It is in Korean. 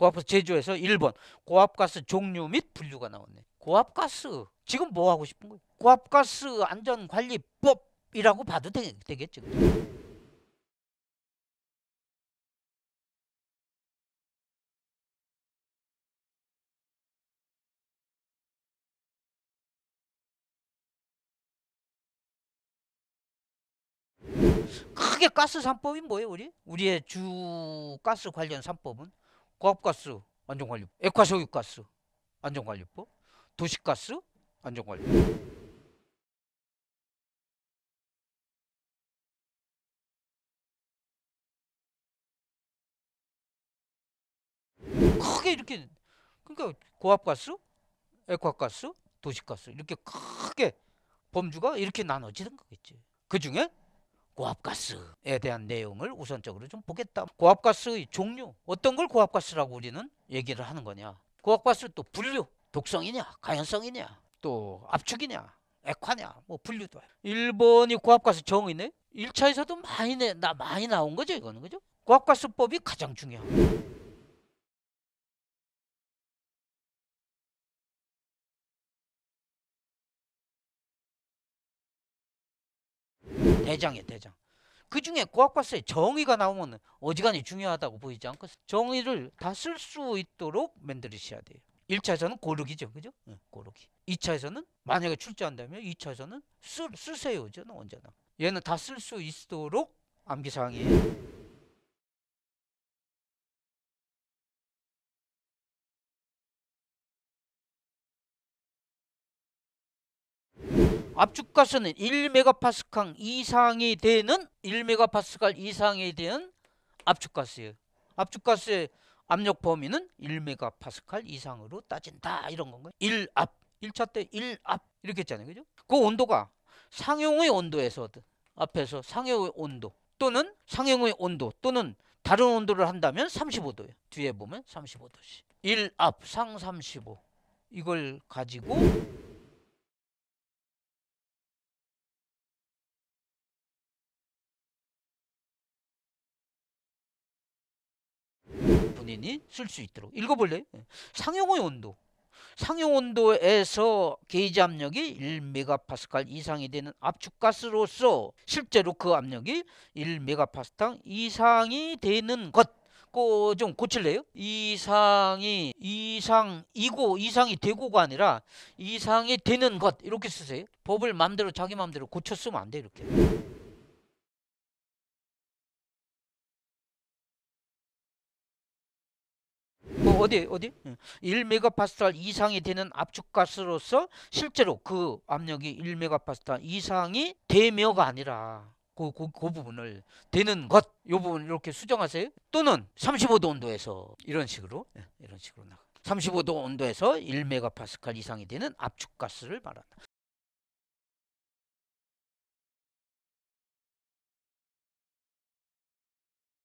고압가스 제조에서 1번 고압가스 종류 및 분류가 나왔네. 고압가스 지금 뭐 하고 싶은 거예요? 고압가스 안전관리법이라고 봐도 되, 겠죠 크게 가스 3법이 뭐예요 우리? 우리의 주 가스 관련 3법은 고압가스 안전관리법, 액화석유가스 안전관리법, 도시가스 안전관리법. 크게 이렇게 그러니까 고압가스, 액화가스, 도시가스 이렇게 크게 범주가 이렇게 나눠지는 거겠지. 그 중에 고압가스에 대한 내용을 우선적으로 좀 보겠다. 고압가스의 종류, 어떤 걸 고압가스라고 우리는 얘기를 하는 거냐. 고압가스 또 분류, 독성이냐, 가연성이냐, 또 압축이냐, 액화냐, 뭐 분류도. 일본이 고압가스 정의네. 1차에서도 많이 내, 나 많이 나온 거죠, 이거는 그죠? 고압가스법이 가장 중요합니다. 대장이에요 대장 그 중에 고학과서에 정의가 나오면 어지간히 중요하다고 보이지 않고 정의를 다 쓸 수 있도록 만들으셔야 돼요 1차에서는 고르기죠 그죠? 응, 고르기 2차에서는 만약에 출제한다면 2차에서는 쓰, 쓰세요 저는 언제나 얘는 다 쓸 수 있도록 암기사항이에요 압축가스는 1메가파스칼 이상이 되는 1메가파스칼 이상이 되는 압축가스예요. 압축가스의 압력 범위는 1메가파스칼 이상으로 따진다 이런 건가요? 1압 1차 때 1압 이렇게 했잖아요. 그죠? 그 온도가 상용의 온도에서 앞에서 상용의 온도 또는 상용의 온도 또는 다른 온도를 한다면 35도예요. 뒤에 보면 35도씩. 1압 상 35. 이걸 가지고 본인이 쓸수 있도록 읽어볼래요? 예. 상용의 온도 상용 온도에서 게이지 압력이 1메가파스칼 이상이 되는 압축가스로서 실제로 그 압력이 1메가파스탕 이상이 되는 것 거좀 고칠래요? 이상이 이상이고 이상이 되고가 아니라 이상이 되는 것 이렇게 쓰세요. 법을 마음대로 자기 마음대로 고쳤으면안 돼 이렇게. 어디 어디 1메가파스칼 이상이 되는 압축가스로서 실제로 그 압력이 1메가파스칼 이상이 되며가 아니라 그, 그, 그 부분을 되는 것 요 부분 이렇게 수정하세요 또는 35도 온도에서 이런 식으로 예, 이런 식으로 나 35도 온도에서 1메가파스칼 이상이 되는 압축가스를 말한다.